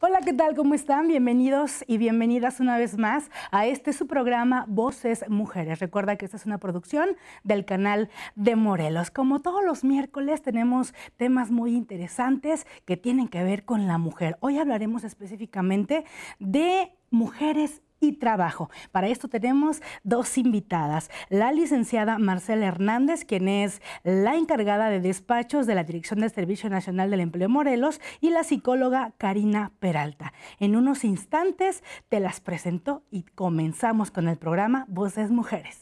Hola, ¿qué tal? ¿Cómo están? Bienvenidos y bienvenidas una vez más a este su programa Voces Mujeres. Recuerda que esta es una producción del canal de Morelos. Como todos los miércoles tenemos temas muy interesantes que tienen que ver con la mujer. Hoy hablaremos específicamente de mujeres y trabajo. Para esto tenemos dos invitadas, la licenciada Marcela Hernández, quien es la encargada de despachos de la Dirección del Servicio Nacional del Empleo Morelos, y la psicóloga Karina Peralta. En unos instantes te las presento y comenzamos con el programa Voces Mujeres.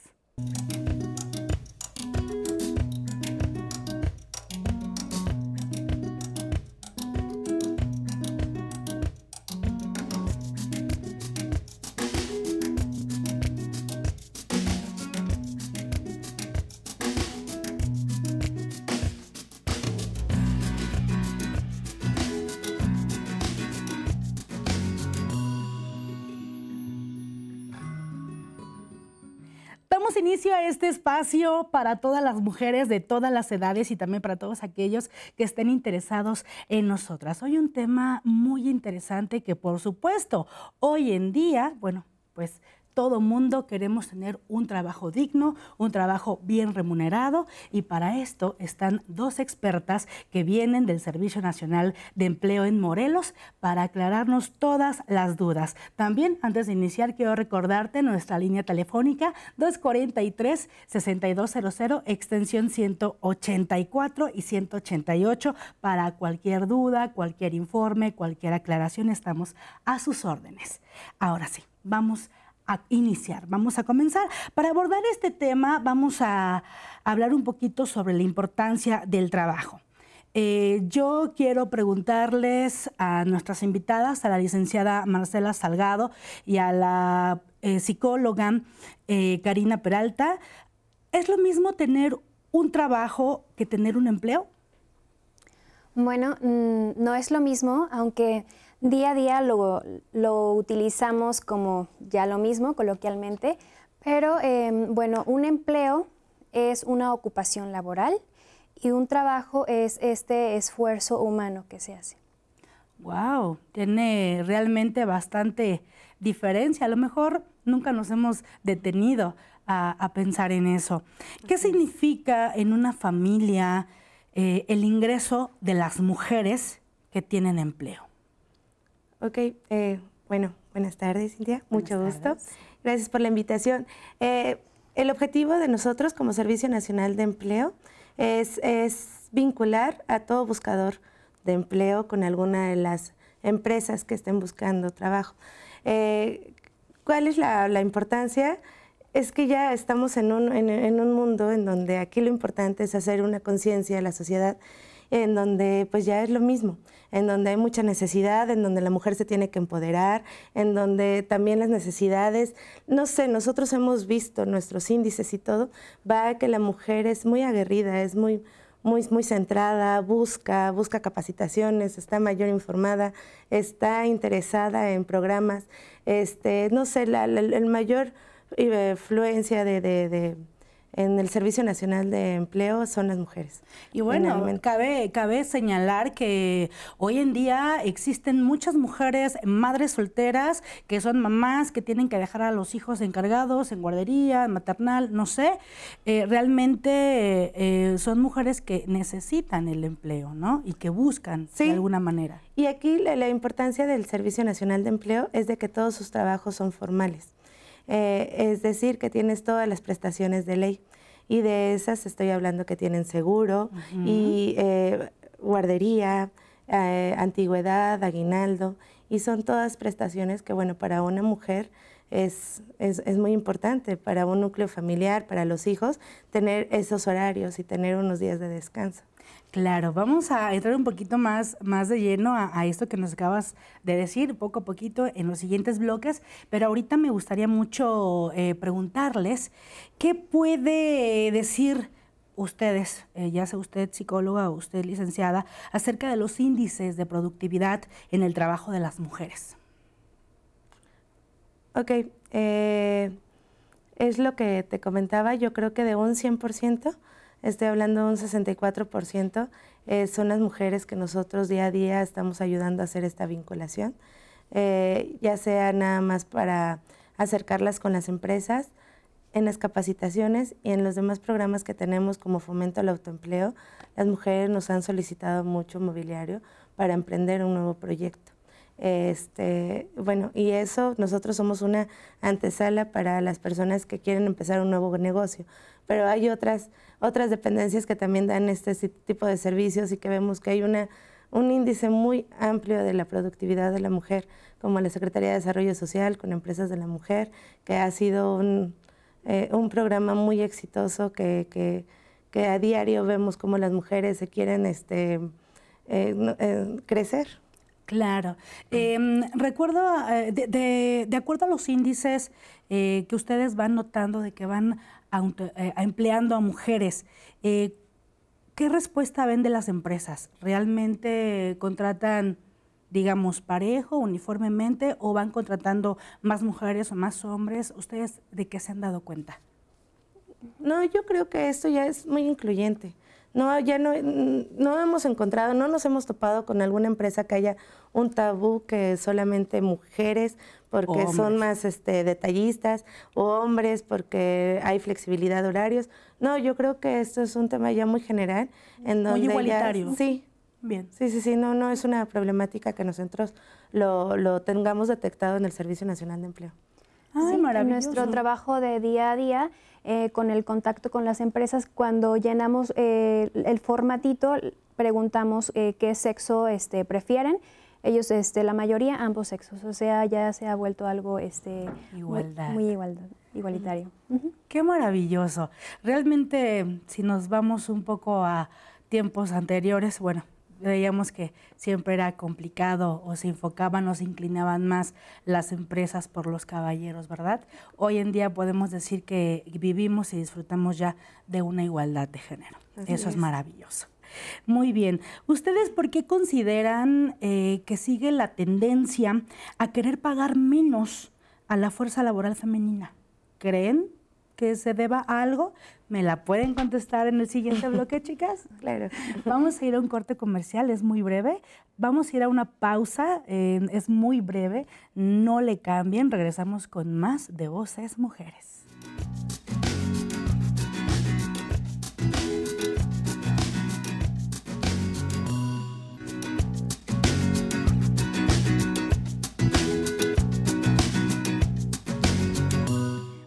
inicio a este espacio para todas las mujeres de todas las edades y también para todos aquellos que estén interesados en nosotras. Hoy un tema muy interesante que por supuesto hoy en día, bueno, pues todo mundo queremos tener un trabajo digno, un trabajo bien remunerado y para esto están dos expertas que vienen del Servicio Nacional de Empleo en Morelos para aclararnos todas las dudas. También antes de iniciar quiero recordarte nuestra línea telefónica 243 6200 extensión 184 y 188 para cualquier duda, cualquier informe, cualquier aclaración estamos a sus órdenes. Ahora sí, vamos a iniciar, vamos a comenzar. Para abordar este tema vamos a hablar un poquito sobre la importancia del trabajo. Eh, yo quiero preguntarles a nuestras invitadas, a la licenciada Marcela Salgado y a la eh, psicóloga eh, Karina Peralta, ¿es lo mismo tener un trabajo que tener un empleo? Bueno, mm, no es lo mismo, aunque Día a día lo, utilizamos como ya lo mismo, coloquialmente, pero em, bueno, un empleo es una ocupación laboral y un trabajo es este esfuerzo humano que se hace. Wow, tiene realmente bastante diferencia. A lo mejor nunca nos hemos detenido a, pensar en eso. ¿Qué significa en una familia eh, el ingreso de las mujeres que tienen empleo? Ok, eh, bueno, buenas tardes, Cintia. Mucho gusto. Gracias por la invitación. Eh, el objetivo de nosotros como Servicio Nacional de Empleo es, vincular a todo buscador de empleo con alguna de las empresas que estén buscando trabajo. Eh, ¿Cuál es la, importancia? Es que ya estamos en un, en, en un mundo en donde aquí lo importante es hacer una conciencia a la sociedad en donde pues ya es lo mismo, en donde hay mucha necesidad, en donde la mujer se tiene que empoderar, en donde también las necesidades, no sé, nosotros hemos visto nuestros índices y todo, va a que la mujer es muy aguerrida, es muy, muy, muy, centrada, busca, busca capacitaciones, está mayor informada, está interesada en programas, este, no sé, la, mayor influencia eh, de en el Servicio Nacional de Empleo son las mujeres. Y bueno, cabe, cabe señalar que hoy en día existen muchas mujeres, madres solteras, que son mamás, que tienen que dejar a los hijos encargados en guardería, maternal, no sé. Eh, realmente eh, son mujeres que necesitan el empleo, ¿no? Y que buscan de alguna manera. Y aquí la, la importancia del Servicio Nacional de Empleo es de que todos sus trabajos son formales. Eh, es decir, que tienes todas las prestaciones de ley. Y de esas estoy hablando que tienen seguro y eh, guardería, eh, antigüedad, aguinaldo, y son todas prestaciones que, bueno, para una mujer es, muy importante para un núcleo familiar, para los hijos, tener esos horarios y tener unos días de descanso. Claro, vamos a entrar un poquito más, más de lleno a, esto que nos acabas de decir, poco a poquito, en los siguientes bloques, pero ahorita me gustaría mucho eh, preguntarles, ¿qué puede decir ustedes, eh, ya sea usted psicóloga o usted licenciada, acerca de los índices de productividad en el trabajo de las mujeres? Ok, eh, es lo que te comentaba, yo creo que de un 100%, estoy hablando de un 64%, eh, son las mujeres que nosotros día a día estamos ayudando a hacer esta vinculación, eh, ya sea nada más para acercarlas con las empresas, en las capacitaciones y en los demás programas que tenemos como fomento al autoempleo, las mujeres nos han solicitado mucho mobiliario para emprender un nuevo proyecto. Este, bueno, y eso nosotros somos una antesala para las personas que quieren empezar un nuevo negocio. Pero hay otras, otras dependencias que también dan este tipo de servicios y que vemos que hay una, un índice muy amplio de la productividad de la mujer, como la Secretaría de Desarrollo Social con Empresas de la Mujer, que ha sido un, eh, programa muy exitoso que, que, a diario vemos cómo las mujeres se quieren este, eh, eh, crecer. Claro. Mm. Em, recuerdo, eh, de, acuerdo a los índices eh, que ustedes van notando de que van eh, empleando a mujeres, ¿qué respuesta ven de las empresas? ¿Realmente contratan, digamos, parejo, uniformemente, o van contratando más mujeres o más hombres? ¿Ustedes de qué se han dado cuenta? No, yo creo que esto ya es muy incluyente. No, ya no, no hemos encontrado, no nos hemos topado con alguna empresa que haya un tabú que solamente mujeres, porque son más este, detallistas, o hombres, porque hay flexibilidad de horarios. No, yo creo que esto es un tema ya muy general. En donde igualitario. sí, Bien. Sí, sí, sí, no, no es una problemática que nosotros lo, lo, tengamos detectado en el Servicio Nacional de Empleo en nuestro trabajo de día a día, eh, con el contacto con las empresas, cuando llenamos eh, el formatito, preguntamos eh, qué sexo este, prefieren. Ellos, este, la mayoría, ambos sexos. O sea, ya se ha vuelto algo este, Muy, igualitario. Qué maravilloso. Realmente, si nos vamos un poco a tiempos anteriores, bueno, veíamos que siempre era complicado o se enfocaban o se inclinaban más las empresas por los caballeros, ¿verdad? Hoy en día podemos decir que vivimos y disfrutamos ya de una igualdad de género. Eso es. maravilloso. Muy bien. ¿Ustedes por qué consideran eh, que sigue la tendencia a querer pagar menos a la fuerza laboral femenina? ¿Creen que se deba a algo, me la pueden contestar en el siguiente bloque, chicas. Claro. Vamos a ir a un corte comercial, es muy breve. Vamos a ir a una pausa, eh, es muy breve. No le cambien, regresamos con más de Voces Mujeres.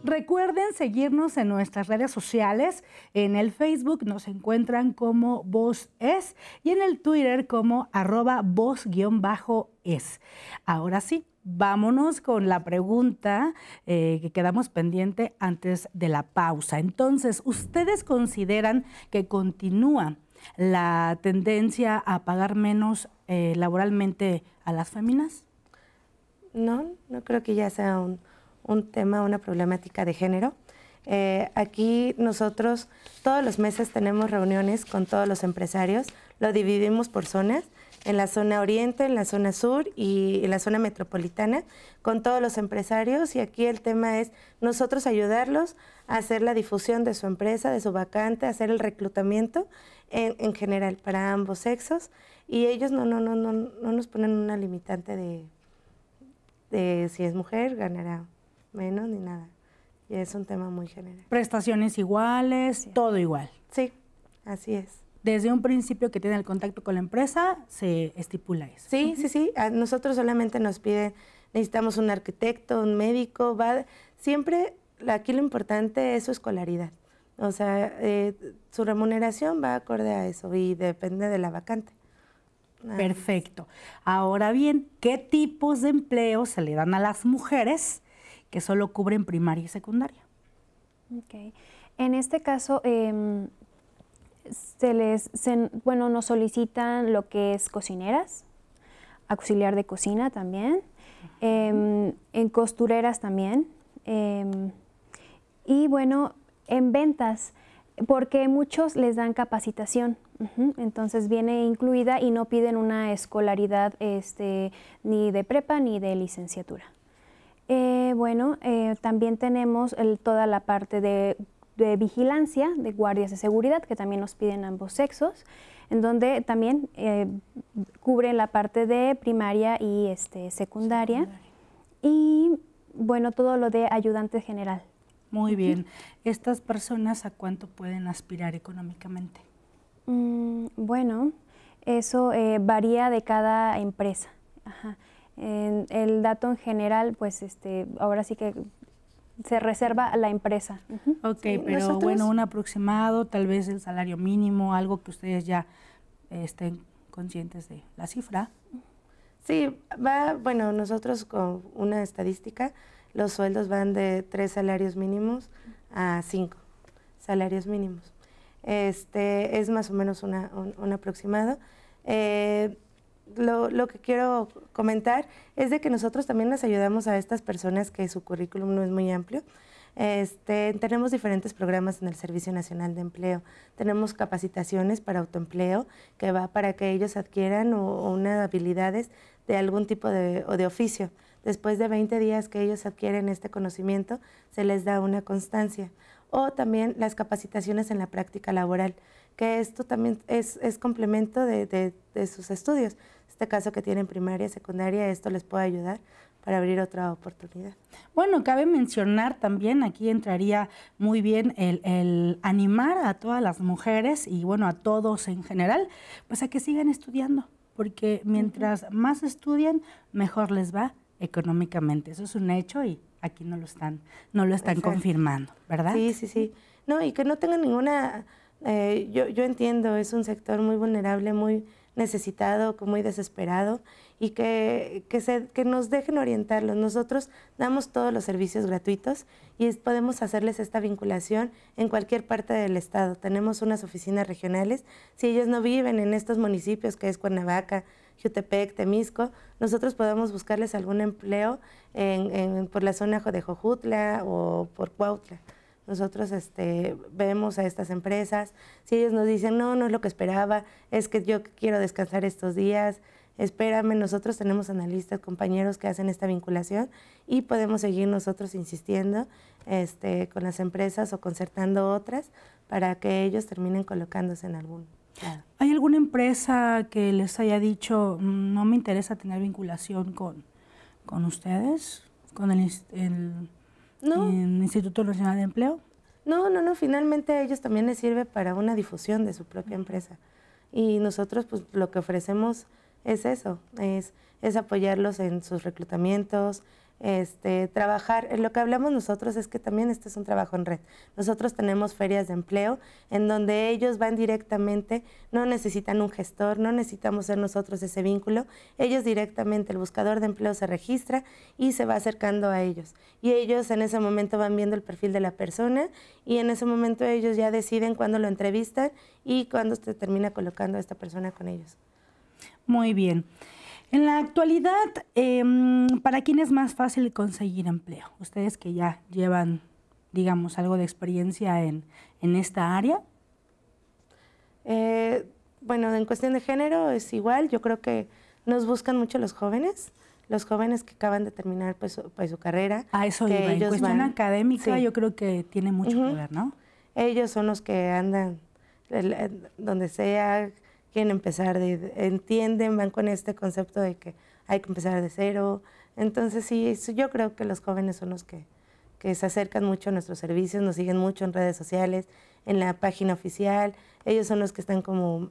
Recuerden seguirnos en nuestras redes sociales. En el Facebook nos encuentran como Voz Es y en el Twitter como arroba voz-es. Ahora sí, vámonos con la pregunta eh, que quedamos pendiente antes de la pausa. Entonces, ¿ustedes consideran que continúa la tendencia a pagar menos eh, laboralmente a las féminas? No, no creo que ya sea un un tema, una problemática de género. Eh, aquí nosotros todos los meses tenemos reuniones con todos los empresarios, lo dividimos por zonas, en la zona oriente, en la zona sur y en la zona metropolitana, con todos los empresarios y aquí el tema es nosotros ayudarlos a hacer la difusión de su empresa, de su vacante, hacer el reclutamiento en, general para ambos sexos y ellos no, no, no, no, nos ponen una limitante de, de si es mujer, ganará menos ni nada. Y es un tema muy general. Prestaciones iguales, todo igual. Sí, así es. Desde un principio que tiene el contacto con la empresa, se estipula eso. Sí, sí, sí. nosotros solamente nos piden, necesitamos un arquitecto, un médico, va. Siempre aquí lo importante es su escolaridad. O sea, eh, su remuneración va acorde a eso y depende de la vacante. Perfecto. Ahora bien, ¿qué tipos de empleo se le dan a las mujeres? que solo cubren primaria y secundaria. En este caso, em, se les, bueno, nos solicitan lo que es cocineras, auxiliar de cocina también, em, en costureras también, em, y bueno, en ventas, porque muchos les dan capacitación. Entonces viene incluida y no piden una escolaridad este, ni de prepa ni de licenciatura. Eh, bueno, eh, también tenemos el, toda la parte de, vigilancia, de guardias de seguridad, que también nos piden ambos sexos, en donde también eh, cubren la parte de primaria y este, secundaria. Y bueno, todo lo de ayudante general. Muy bien. ¿Estas personas a cuánto pueden aspirar económicamente? Mm, bueno, eso varía de cada empresa. Ajá el dato en general, pues este, ahora sí que se reserva a la empresa. Ok, pero bueno, un aproximado, tal vez el salario mínimo, algo que ustedes ya estén conscientes de la cifra. Sí, va, bueno, nosotros con una estadística, los sueldos van de tres salarios mínimos a cinco salarios mínimos. Este es más o menos un, un, aproximado. Eh, lo, que quiero comentar es de que nosotros también les ayudamos a estas personas que su currículum no es muy amplio. Este, tenemos diferentes programas en el Servicio Nacional de Empleo. Tenemos capacitaciones para autoempleo que va para que ellos adquieran unas habilidades de algún tipo de, o de oficio. Después de 20 días que ellos adquieren este conocimiento, se les da una constancia. O también las capacitaciones en la práctica laboral, que esto también es, complemento de sus estudios este caso que tienen primaria, secundaria, esto les puede ayudar para abrir otra oportunidad. Bueno, cabe mencionar también, aquí entraría muy bien el, animar a todas las mujeres y bueno, a todos en general, pues a que sigan estudiando, porque mientras más estudian, mejor les va económicamente. Eso es un hecho y aquí no lo están, no lo están confirmando, ¿verdad? Sí, sí, sí. No, y que no tengan ninguna, eh, yo, yo entiendo, es un sector muy vulnerable, muy necesitado, muy desesperado y que, que, nos dejen orientarlos. Nosotros damos todos los servicios gratuitos y podemos hacerles esta vinculación en cualquier parte del estado. Tenemos unas oficinas regionales. Si ellos no viven en estos municipios que es Cuernavaca, Jutepec, Temisco, nosotros podemos buscarles algún empleo por la zona de Jojutla o por Cuautla. Nosotros este, vemos a estas empresas, si ellos nos dicen, no, no es lo que esperaba, es que yo quiero descansar estos días, espérame, nosotros tenemos analistas, compañeros que hacen esta vinculación y podemos seguir nosotros insistiendo este, con las empresas o concertando otras para que ellos terminen colocándose en algún. ¿Hay alguna empresa que les haya dicho, mm, no me interesa tener vinculación con, con ustedes, con el en Instituto Nacional de Empleo. No, no, no, finalmente a ellos también les sirve para una difusión de su propia empresa. Y nosotros pues lo que ofrecemos es eso, es, es apoyarlos en sus reclutamientos, este, trabajar, eh, lo que hablamos nosotros es que también este es un trabajo en red. Nosotros tenemos ferias de empleo en donde ellos van directamente, no necesitan un gestor, no necesitamos ser nosotros ese vínculo, ellos directamente, el buscador de empleo se registra y se va acercando a ellos. Y ellos en ese momento van viendo el perfil de la persona y en ese momento ellos ya deciden cuándo lo entrevistan y cuándo se termina colocando a esta persona con ellos. Muy bien. En la actualidad, em, ¿para quién es más fácil conseguir empleo? Ustedes que ya llevan, digamos, algo de experiencia en, esta área. Eh, bueno, en cuestión de género es igual. Yo creo que nos buscan mucho los jóvenes los jóvenes que acaban de terminar pues, pues, su, carrera. Ah, eso iba. En cuestión académica yo creo que tiene mucho que ver, ¿no? Ellos son los que andan eh, donde sea, quieren empezar, de, entienden, van con este concepto de que hay que empezar de cero. Entonces sí, yo creo que los jóvenes son los que se acercan mucho a nuestros servicios, nos siguen mucho en redes sociales, en la página oficial. Ellos son los que están como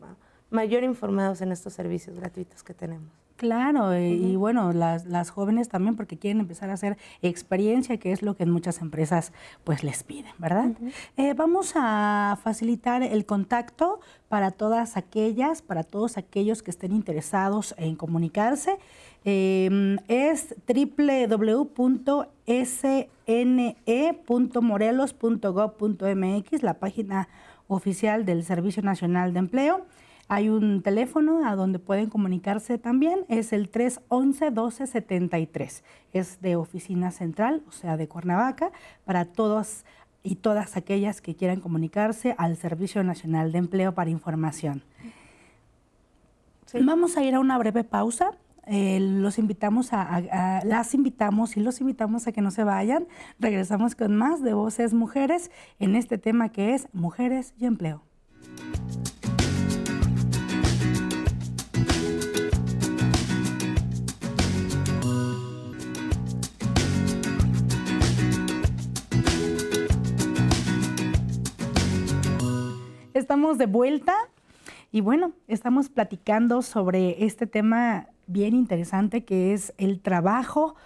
mayor informados en estos servicios gratuitos que tenemos. Claro, eh, y bueno, las, las, jóvenes también porque quieren empezar a hacer experiencia, que es lo que en muchas empresas pues les piden, ¿verdad? Eh, vamos a facilitar el contacto para todas aquellas, para todos aquellos que estén interesados en comunicarse. Em, es www.sne.morelos.gov.mx, la página oficial del Servicio Nacional de Empleo. Hay un teléfono a donde pueden comunicarse también, es el 311-1273. Es de oficina central, o sea, de Cuernavaca, para todos y todas aquellas que quieran comunicarse al Servicio Nacional de Empleo para Información. Vamos a ir a una breve pausa. Eh, los invitamos a, las invitamos y los invitamos a que no se vayan. Regresamos con más de Voces Mujeres en este tema que es Mujeres y Empleo. Estamos de vuelta y bueno, estamos platicando sobre este tema bien interesante que es el trabajo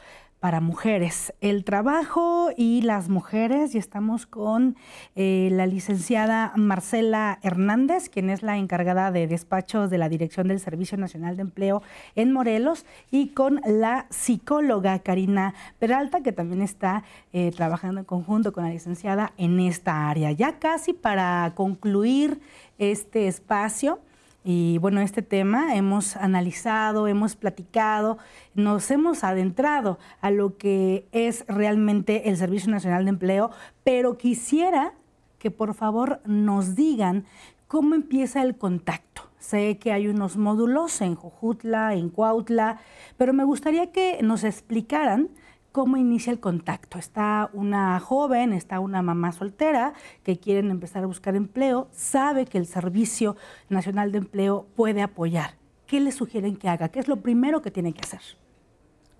para mujeres, el trabajo y las mujeres. Y estamos con eh, la licenciada Marcela Hernández, quien es la encargada de despachos de la Dirección del Servicio Nacional de Empleo en Morelos, y con la psicóloga Karina Peralta, que también está eh, trabajando en conjunto con la licenciada en esta área. Ya casi para concluir este espacio. Y bueno, este tema hemos analizado, hemos platicado, nos hemos adentrado a lo que es realmente el Servicio Nacional de Empleo, pero quisiera que por favor nos digan cómo empieza el contacto. Sé que hay unos módulos en Jojutla, en Cuautla, pero me gustaría que nos explicaran cómo inicia el contacto. Está una joven, está una mamá soltera que quieren empezar a buscar empleo, sabe que el Servicio Nacional de Empleo puede apoyar. ¿Qué le sugieren que haga? ¿Qué es lo primero que tiene que hacer?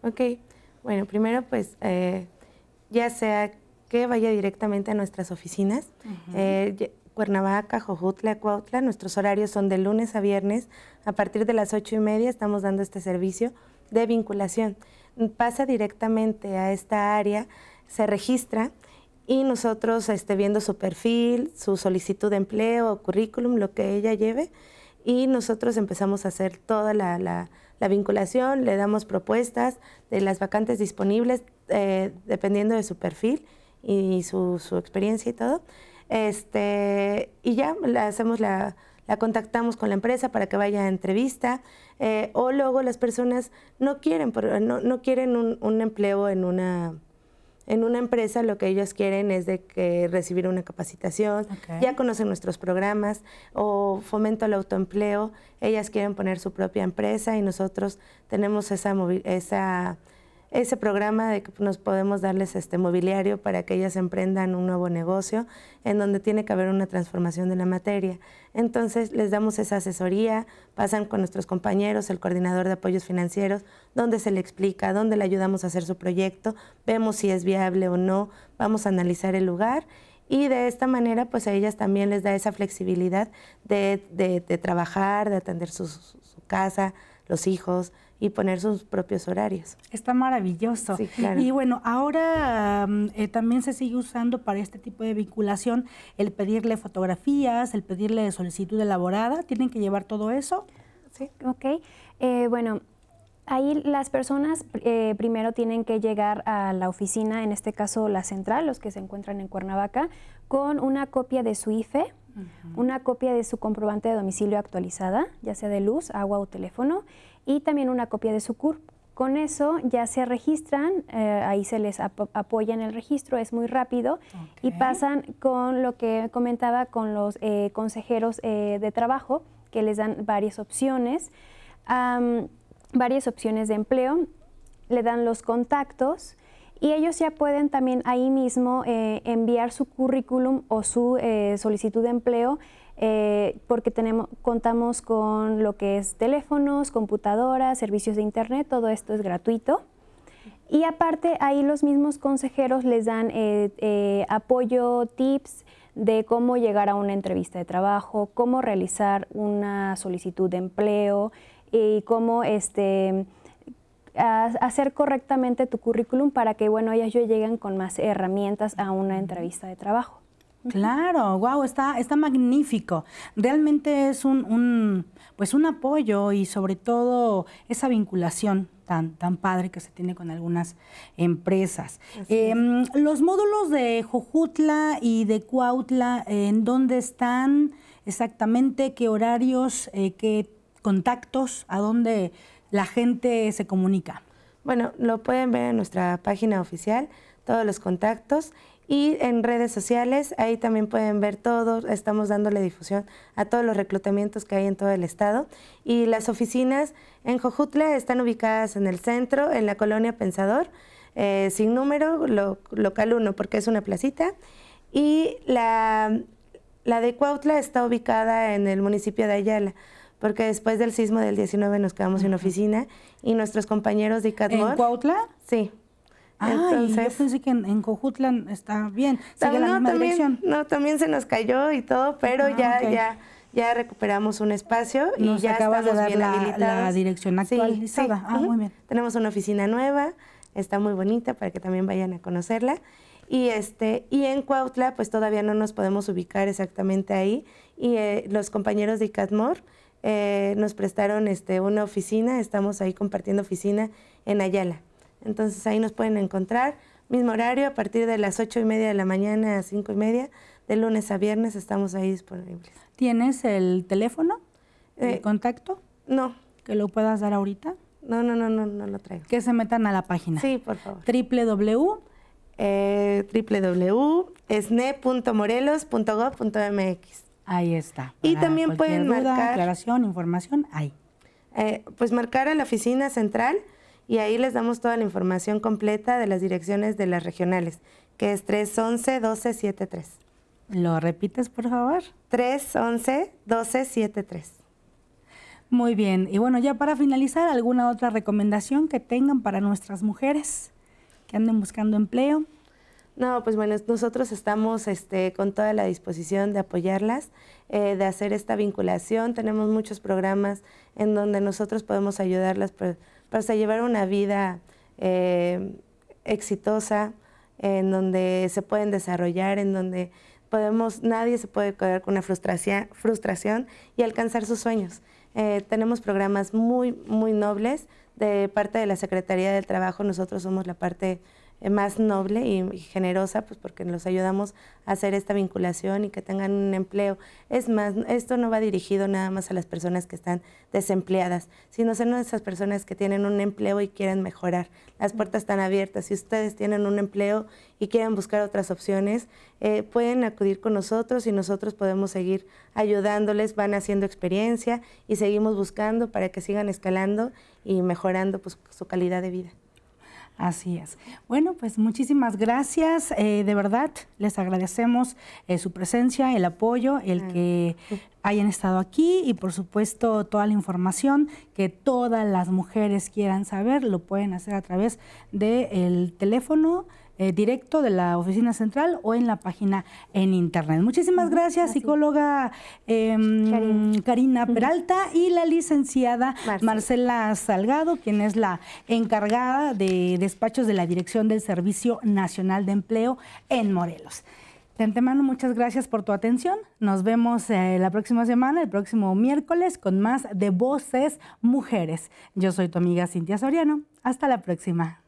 Ok, bueno, primero pues eh, ya sea que vaya directamente a nuestras oficinas. Eh, Cuernavaca, Jojutla, Cuautla. Nuestros horarios son de lunes a viernes. A partir de las ocho y media estamos dando este servicio de vinculación pasa directamente a esta área, se registra y nosotros este, viendo su perfil, su solicitud de empleo, currículum, lo que ella lleve, y nosotros empezamos a hacer toda la, vinculación, le damos propuestas de las vacantes disponibles, eh, dependiendo de su perfil y su, experiencia y todo. Este, y ya hacemos la, la contactamos con la empresa para que vaya a entrevista, eh, o luego las personas no quieren, no, quieren un, empleo en una, en una empresa, lo que ellos quieren es de que recibir una capacitación, ya conocen nuestros programas, o fomento al autoempleo, ellas quieren poner su propia empresa y nosotros tenemos esa, esa ese programa de que nos podemos darles este mobiliario para que ellas emprendan un nuevo negocio en donde tiene que haber una transformación de la materia. Entonces les damos esa asesoría, pasan con nuestros compañeros, el coordinador de apoyos financieros, donde se le explica, donde le ayudamos a hacer su proyecto, vemos si es viable o no, vamos a analizar el lugar y de esta manera pues a ellas también les da esa flexibilidad de, trabajar, de atender su casa, los hijos, y poner sus propios horarios. Está maravilloso. Y bueno, ahora mm, eh, también se sigue usando para este tipo de vinculación el pedirle fotografías, el pedirle solicitud elaborada. ¿Tienen que llevar todo eso? Sí. Ok. Eh, bueno, Ahí las personas eh, primero tienen que llegar a la oficina, en este caso la central, los que se encuentran en Cuernavaca, con una copia de su IFE, una copia de su comprobante de domicilio actualizada, ya sea de luz, agua o teléfono, y también una copia de su CURP. Con eso ya se registran, eh, ahí se les apoya en el registro, es muy rápido y pasan con lo que comentaba con los eh, consejeros eh, de trabajo que les dan varias opciones, varias opciones de empleo, le dan los contactos y ellos ya pueden también ahí mismo enviar su currículum o su solicitud de empleo eh, porque contamos con lo que es teléfonos, computadoras, servicios de internet, todo esto es gratuito. Y aparte ahí los mismos consejeros les dan eh, eh, apoyo, tips de cómo llegar a una entrevista de trabajo, cómo realizar una solicitud de empleo y cómo este, hacer correctamente tu currículum para que bueno, ellas lleguen con más herramientas a una entrevista de trabajo. Claro, wow, está, está magnífico. Realmente es un, pues un apoyo y sobre todo esa vinculación tan, tan padre que se tiene con algunas empresas. Em, los módulos de Jojutla y de Cuautla, ¿en dónde están exactamente? ¿Qué horarios? Eh, ¿Qué contactos? ¿A dónde la gente se comunica? Bueno, lo pueden ver en nuestra página oficial, todos los contactos y en redes sociales, ahí también pueden ver todos, estamos dándole difusión a todos los reclutamientos que hay en todo el estado. Y las oficinas en Jojutla están ubicadas en el centro, en la colonia Pensador, eh, sin número, local 1, porque es una placita. Y la, la de Cuautla está ubicada en el municipio de Ayala porque después del sismo del 19 nos quedamos sin oficina y nuestros compañeros de ICATMOR... ¿En Cuautla? Sí. Ah, Entonces, yo pensé que en, en está bien, sigue no, la misma también, dirección. No, también se nos cayó y todo, pero ah, ya, ya, ya recuperamos un espacio y ya acabas de dar la, dirección actualizada. Ah, muy bien. Tenemos una oficina nueva, está muy bonita para que también vayan a conocerla. Y, este, y en Cuautla, pues todavía no nos podemos ubicar exactamente ahí. Y eh, los compañeros de ICATMOR eh, nos prestaron este, una oficina, estamos ahí compartiendo oficina en Ayala. Entonces ahí nos pueden encontrar. Mismo horario, a partir de las 8 y media de la mañana a 5 y media, de lunes a viernes estamos ahí disponibles. ¿Tienes el teléfono? de eh, contacto? No. ¿Que lo puedas dar ahorita? No, no, no, no, no lo traigo. Que se metan a la página. Sí, por favor. www. Eh, www.sne.morelos.gov.mx. Ahí está. Y también pueden marcar. Aclaración, información, ahí. Eh, pues marcar a la oficina central y ahí les damos toda la información completa de las direcciones de las regionales, que es 311-1273. ¿Lo repites, por favor? 311-1273. Muy bien, y bueno, ya para finalizar, ¿alguna otra recomendación que tengan para nuestras mujeres que anden buscando empleo? No, pues bueno, nosotros estamos este, con toda la disposición de apoyarlas, eh, de hacer esta vinculación. Tenemos muchos programas en donde nosotros podemos ayudarlas. Pues, para llevar una vida eh, exitosa, en donde se pueden desarrollar, en donde podemos, nadie se puede quedar con una frustración, y alcanzar sus sueños. Eh, tenemos programas muy, muy nobles de parte de la Secretaría del Trabajo, nosotros somos la parte eh, más noble y, generosa, pues porque los ayudamos a hacer esta vinculación y que tengan un empleo. Es más, esto no va dirigido nada más a las personas que están desempleadas, sino a esas personas que tienen un empleo y quieren mejorar. Las puertas están abiertas. Si ustedes tienen un empleo y quieren buscar otras opciones, eh, pueden acudir con nosotros y nosotros podemos seguir ayudándoles, van haciendo experiencia y seguimos buscando para que sigan escalando y mejorando pues, su calidad de vida. Así es. Bueno, pues muchísimas gracias. Eh, de verdad, les agradecemos eh, su presencia, el apoyo, el ah. que hayan estado aquí y por supuesto toda la información que todas las mujeres quieran saber lo pueden hacer a través del teléfono eh, directo de la oficina central o en la página en internet. Muchísimas gracias, psicóloga em, Karina. Peralta y la licenciada Marcela. Salgado, quien es la encargada de despachos de la Dirección del Servicio Nacional de Empleo en Morelos. De antemano, muchas gracias por tu atención. Nos vemos eh, la próxima semana, el próximo miércoles, con más de Voces Mujeres. Yo soy tu amiga Cintia Soriano. Hasta la próxima.